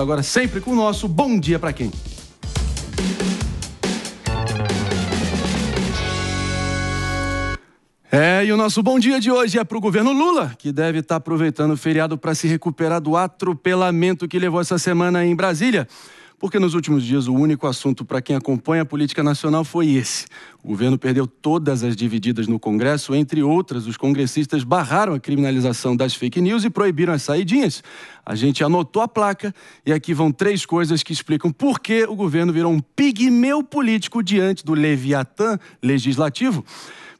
agora sempre com o nosso Bom Dia para Quem. É, e o nosso bom dia de hoje é para o governo Lula, que deve estar tá aproveitando o feriado para se recuperar do atropelamento que levou essa semana em Brasília porque nos últimos dias o único assunto para quem acompanha a política nacional foi esse. O governo perdeu todas as divididas no Congresso, entre outras, os congressistas barraram a criminalização das fake news e proibiram as saídinhas. A gente anotou a placa e aqui vão três coisas que explicam por que o governo virou um pigmeu político diante do Leviatã legislativo.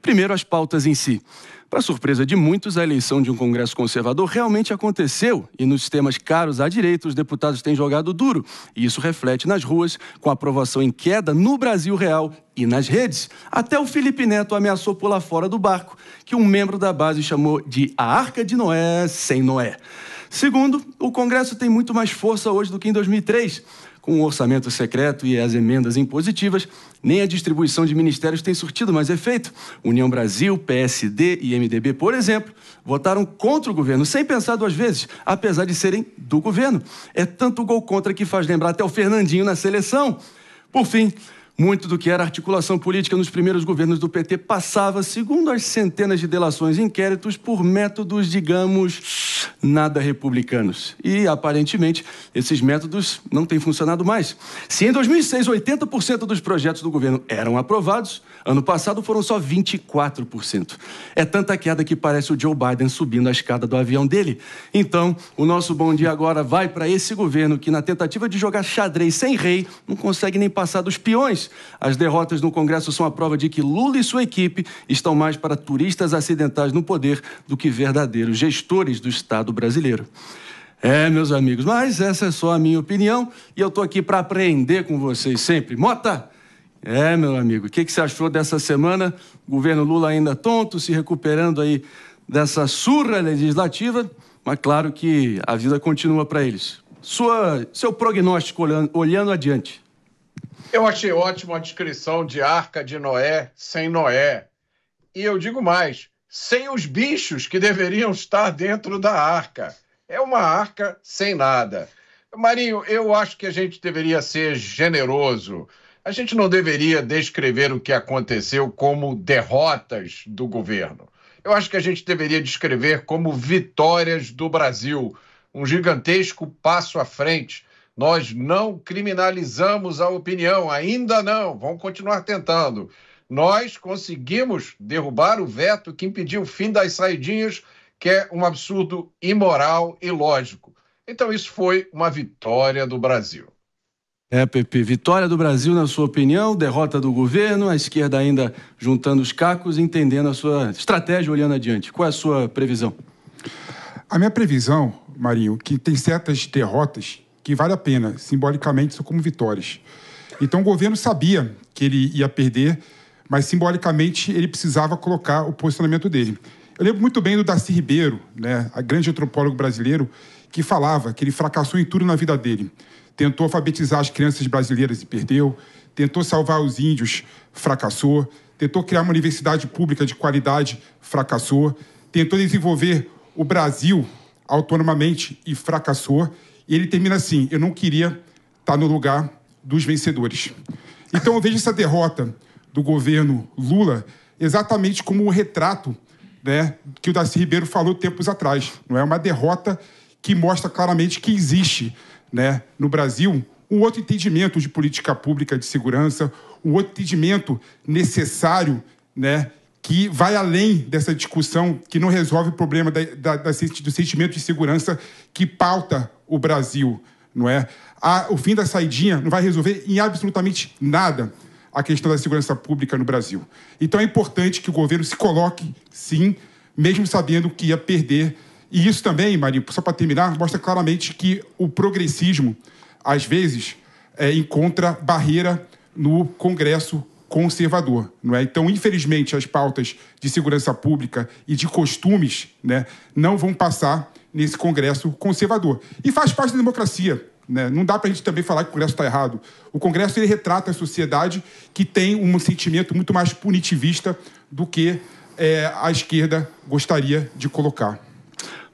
Primeiro, as pautas em si. Para surpresa de muitos, a eleição de um Congresso conservador realmente aconteceu e nos temas caros à direita, os deputados têm jogado duro. E isso reflete nas ruas, com a aprovação em queda no Brasil real e nas redes. Até o Felipe Neto ameaçou pular fora do barco, que um membro da base chamou de a Arca de Noé sem Noé. Segundo, o Congresso tem muito mais força hoje do que em 2003 com o orçamento secreto e as emendas impositivas, nem a distribuição de ministérios tem surtido mais efeito. União Brasil, PSD e MDB, por exemplo, votaram contra o governo, sem pensar duas vezes, apesar de serem do governo. É tanto gol contra que faz lembrar até o Fernandinho na seleção. Por fim, muito do que era articulação política nos primeiros governos do PT passava, segundo as centenas de delações e inquéritos, por métodos, digamos, nada republicanos. E, aparentemente, esses métodos não têm funcionado mais. Se em 2006 80% dos projetos do governo eram aprovados, Ano passado foram só 24%. É tanta queda que parece o Joe Biden subindo a escada do avião dele. Então, o nosso bom dia agora vai para esse governo que, na tentativa de jogar xadrez sem rei, não consegue nem passar dos peões. As derrotas no Congresso são a prova de que Lula e sua equipe estão mais para turistas acidentais no poder do que verdadeiros gestores do Estado brasileiro. É, meus amigos, mas essa é só a minha opinião e eu estou aqui para aprender com vocês sempre. Mota! É, meu amigo, o que, que você achou dessa semana? O governo Lula ainda tonto, se recuperando aí dessa surra legislativa, mas claro que a vida continua para eles. Sua, seu prognóstico olhando, olhando adiante. Eu achei ótima a descrição de Arca de Noé sem Noé. E eu digo mais, sem os bichos que deveriam estar dentro da arca. É uma arca sem nada. Marinho, eu acho que a gente deveria ser generoso a gente não deveria descrever o que aconteceu como derrotas do governo. Eu acho que a gente deveria descrever como vitórias do Brasil, um gigantesco passo à frente. Nós não criminalizamos a opinião, ainda não, vamos continuar tentando. Nós conseguimos derrubar o veto que impediu o fim das saidinhas, que é um absurdo imoral e lógico. Então, isso foi uma vitória do Brasil. É, Pepe, vitória do Brasil, na sua opinião, derrota do governo, a esquerda ainda juntando os cacos, entendendo a sua estratégia, olhando adiante. Qual é a sua previsão? A minha previsão, Marinho, que tem certas derrotas que vale a pena, simbolicamente, são como vitórias. Então o governo sabia que ele ia perder, mas simbolicamente ele precisava colocar o posicionamento dele. Eu lembro muito bem do Darcy Ribeiro, né, a grande antropólogo brasileiro, que falava que ele fracassou em tudo na vida dele tentou alfabetizar as crianças brasileiras e perdeu, tentou salvar os índios, fracassou, tentou criar uma universidade pública de qualidade, fracassou, tentou desenvolver o Brasil autonomamente e fracassou. E ele termina assim: eu não queria estar tá no lugar dos vencedores. Então eu vejo essa derrota do governo Lula exatamente como o retrato né, que o Darcy Ribeiro falou tempos atrás. Não é uma derrota que mostra claramente que existe né, no Brasil um outro entendimento de política pública de segurança, um outro entendimento necessário, né, que vai além dessa discussão, que não resolve o problema da, da, da, do sentimento de segurança que pauta o Brasil, não é? A, o fim da saidinha não vai resolver em absolutamente nada a questão da segurança pública no Brasil. Então é importante que o governo se coloque, sim, mesmo sabendo que ia perder e isso também, Marinho, só para terminar, mostra claramente que o progressismo, às vezes, é, encontra barreira no Congresso conservador, não é? Então, infelizmente, as pautas de segurança pública e de costumes, né, não vão passar nesse Congresso conservador. E faz parte da democracia, né? Não dá para a gente também falar que o Congresso está errado. O Congresso ele retrata a sociedade que tem um sentimento muito mais punitivista do que é, a esquerda gostaria de colocar.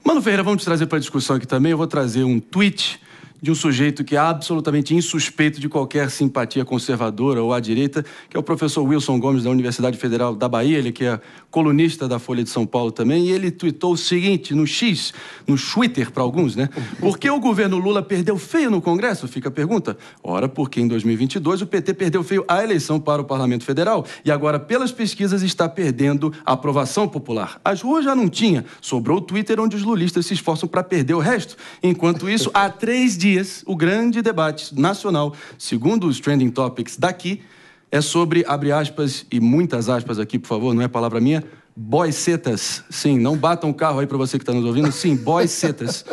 Mano Ferreira, vamos trazer para a discussão aqui também. Eu vou trazer um tweet de um sujeito que é absolutamente insuspeito de qualquer simpatia conservadora ou à direita, que é o professor Wilson Gomes, da Universidade Federal da Bahia, ele que é colunista da Folha de São Paulo também, e ele tweetou o seguinte no X, no Twitter para alguns, né? Por que o governo Lula perdeu feio no Congresso? Fica a pergunta. Ora, porque em 2022 o PT perdeu feio a eleição para o Parlamento Federal e agora, pelas pesquisas, está perdendo a aprovação popular. As ruas já não tinha, sobrou o Twitter onde os lulistas se esforçam para perder o resto. Enquanto isso, há três dias dias, o grande debate nacional, segundo os trending topics daqui, é sobre, abre aspas, e muitas aspas aqui, por favor, não é palavra minha, boicetas. Sim, não batam o carro aí para você que está nos ouvindo. Sim, boicetas.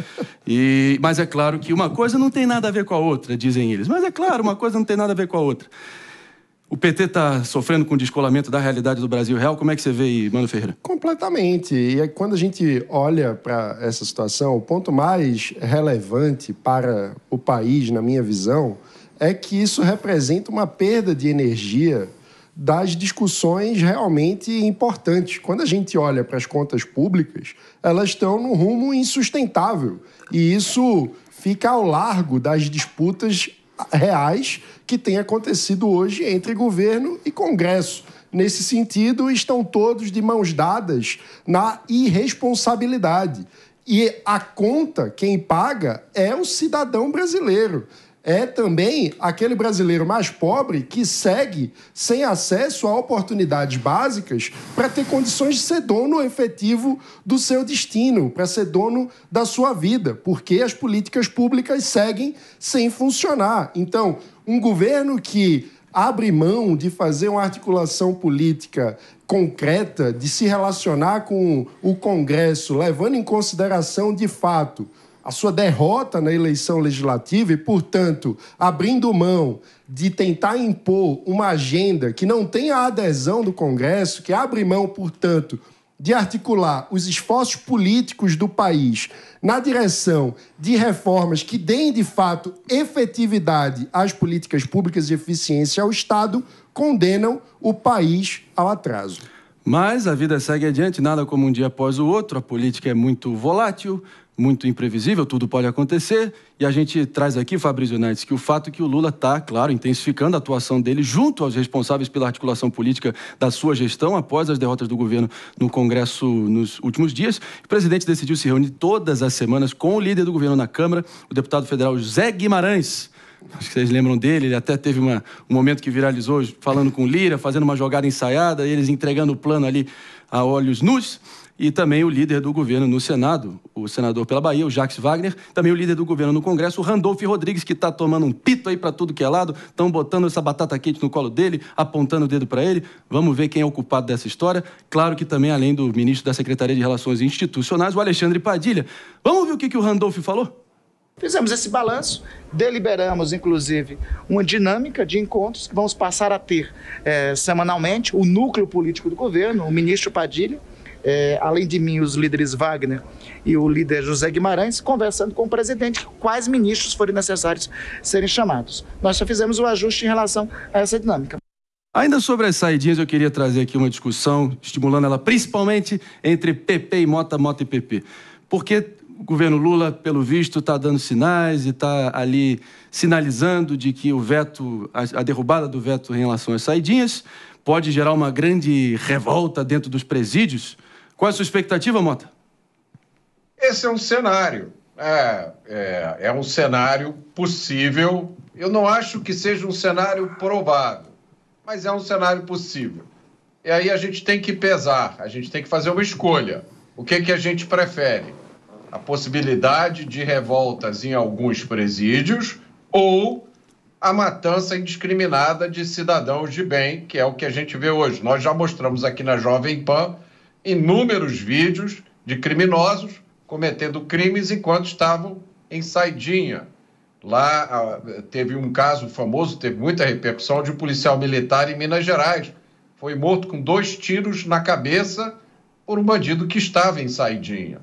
E, mas é claro que uma coisa não tem nada a ver com a outra, dizem eles. Mas é claro, uma coisa não tem nada a ver com a outra. O PT está sofrendo com o descolamento da realidade do Brasil real. Como é que você vê aí, Mano Ferreira? Completamente. E quando a gente olha para essa situação, o ponto mais relevante para o país, na minha visão, é que isso representa uma perda de energia das discussões realmente importantes. Quando a gente olha para as contas públicas, elas estão num rumo insustentável. E isso fica ao largo das disputas reais que tem acontecido hoje entre governo e Congresso. Nesse sentido, estão todos de mãos dadas na irresponsabilidade. E a conta, quem paga, é o cidadão brasileiro é também aquele brasileiro mais pobre que segue sem acesso a oportunidades básicas para ter condições de ser dono efetivo do seu destino, para ser dono da sua vida, porque as políticas públicas seguem sem funcionar. Então, um governo que abre mão de fazer uma articulação política concreta, de se relacionar com o Congresso, levando em consideração de fato a sua derrota na eleição legislativa e, portanto, abrindo mão de tentar impor uma agenda que não tem a adesão do Congresso, que abre mão, portanto, de articular os esforços políticos do país na direção de reformas que deem de fato efetividade às políticas públicas de eficiência ao Estado, condenam o país ao atraso. Mas a vida segue adiante, nada como um dia após o outro, a política é muito volátil, muito imprevisível, tudo pode acontecer. E a gente traz aqui, Fabrício Nantes, que o fato é que o Lula está, claro, intensificando a atuação dele junto aos responsáveis pela articulação política da sua gestão após as derrotas do governo no Congresso nos últimos dias. O presidente decidiu se reunir todas as semanas com o líder do governo na Câmara, o deputado federal José Guimarães. Acho que vocês lembram dele, ele até teve uma, um momento que viralizou falando com Lira, fazendo uma jogada ensaiada, eles entregando o plano ali a olhos nus e também o líder do governo no Senado, o senador pela Bahia, o Jax Wagner, também o líder do governo no Congresso, o Randolph Rodrigues, que está tomando um pito aí para tudo que é lado, estão botando essa batata quente no colo dele, apontando o dedo para ele. Vamos ver quem é o culpado dessa história. Claro que também, além do ministro da Secretaria de Relações Institucionais, o Alexandre Padilha. Vamos ver o que, que o Randolph falou? Fizemos esse balanço, deliberamos, inclusive, uma dinâmica de encontros que vamos passar a ter é, semanalmente. O núcleo político do governo, o ministro Padilha, é, além de mim, os líderes Wagner e o líder José Guimarães, conversando com o presidente quais ministros forem necessários serem chamados. Nós só fizemos o um ajuste em relação a essa dinâmica. Ainda sobre as saidinhas, eu queria trazer aqui uma discussão, estimulando ela principalmente entre PP e Mota, Mota e PP. Porque o governo Lula, pelo visto, está dando sinais e está ali sinalizando de que o veto, a, derrubada do veto em relação às saidinhas, pode gerar uma grande revolta dentro dos presídios. Qual é a sua expectativa, Mota? Esse é um cenário. É, é, é um cenário possível. Eu não acho que seja um cenário provável, mas é um cenário possível. E aí a gente tem que pesar, a gente tem que fazer uma escolha. O que, é que a gente prefere? A possibilidade de revoltas em alguns presídios ou a matança indiscriminada de cidadãos de bem, que é o que a gente vê hoje. Nós já mostramos aqui na Jovem Pan inúmeros vídeos de criminosos cometendo crimes enquanto estavam em saidinha. Lá teve um caso famoso, teve muita repercussão, de um policial militar em Minas Gerais. Foi morto com dois tiros na cabeça por um bandido que estava em saidinha.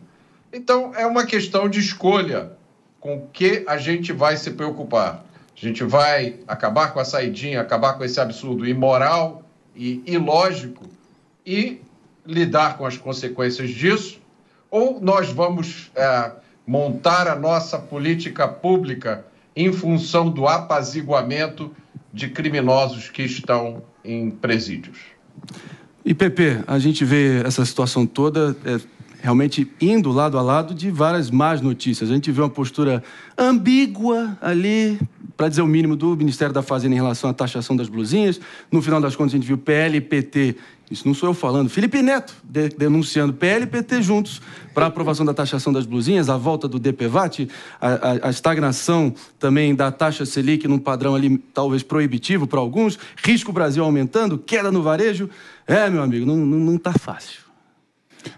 Então, é uma questão de escolha com o que a gente vai se preocupar. A gente vai acabar com a saidinha, acabar com esse absurdo imoral e ilógico e lidar com as consequências disso, ou nós vamos é, montar a nossa política pública em função do apaziguamento de criminosos que estão em presídios. E a gente vê essa situação toda é, realmente indo lado a lado de várias más notícias. A gente vê uma postura ambígua ali, para dizer o mínimo, do Ministério da Fazenda em relação à taxação das blusinhas. No final das contas, a gente viu PL e PT isso não sou eu falando. Felipe Neto de, denunciando PLPT juntos para aprovação da taxação das blusinhas, a volta do DPVAT, a, a, a, estagnação também da taxa Selic num padrão ali talvez proibitivo para alguns, risco Brasil aumentando, queda no varejo. É, meu amigo, não está fácil.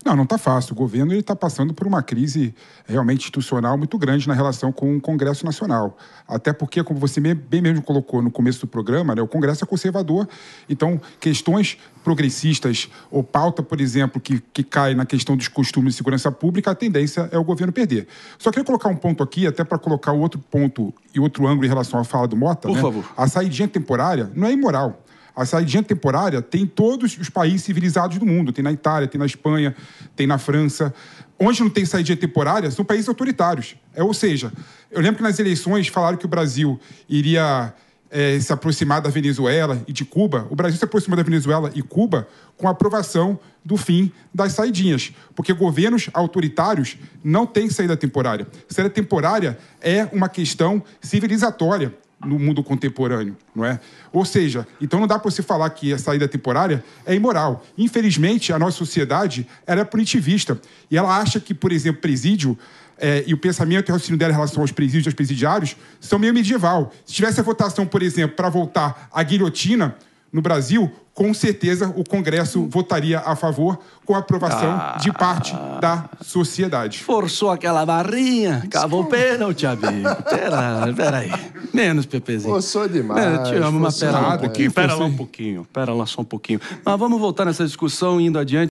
Não, não está fácil. O governo está passando por uma crise é, realmente institucional muito grande na relação com o Congresso Nacional. Até porque, como você bem mesmo colocou no começo do programa, né, o Congresso é conservador. Então, questões progressistas ou pauta, por exemplo, que, que cai na questão dos costumes de segurança pública, a tendência é o governo perder. Só queria colocar um ponto aqui, até para colocar outro ponto e outro ângulo em relação à fala do Mota. Por né? favor. A saída temporária não é imoral. A saída temporária tem todos os países civilizados do mundo. Tem na Itália, tem na Espanha, tem na França. Onde não tem saída temporária são países autoritários. É, ou seja, eu lembro que nas eleições falaram que o Brasil iria é, se aproximar da Venezuela e de Cuba, o Brasil se aproximou da Venezuela e Cuba com a aprovação do fim das saidinhas, porque governos autoritários não têm saída temporária. Saída temporária é uma questão civilizatória no mundo contemporâneo, não é? Ou seja, então não dá para você falar que a saída temporária é imoral. Infelizmente, a nossa sociedade era é punitivista e ela acha que, por exemplo, presídio é, e o pensamento e o raciocínio dela em relação aos presídios e aos presidiários são meio medieval. Se tivesse a votação, por exemplo, para voltar à guilhotina no Brasil, com certeza o Congresso votaria a favor com a aprovação ah, de parte da sociedade. Forçou aquela barrinha, cavou o pênalti, amigo. Pera, peraí. Menos, Pepezinho. Forçou demais. Pera, te amo, mas pera lá um pouquinho. Pera lá um pouquinho, pera lá só um pouquinho. Mas vamos voltar nessa discussão indo adiante.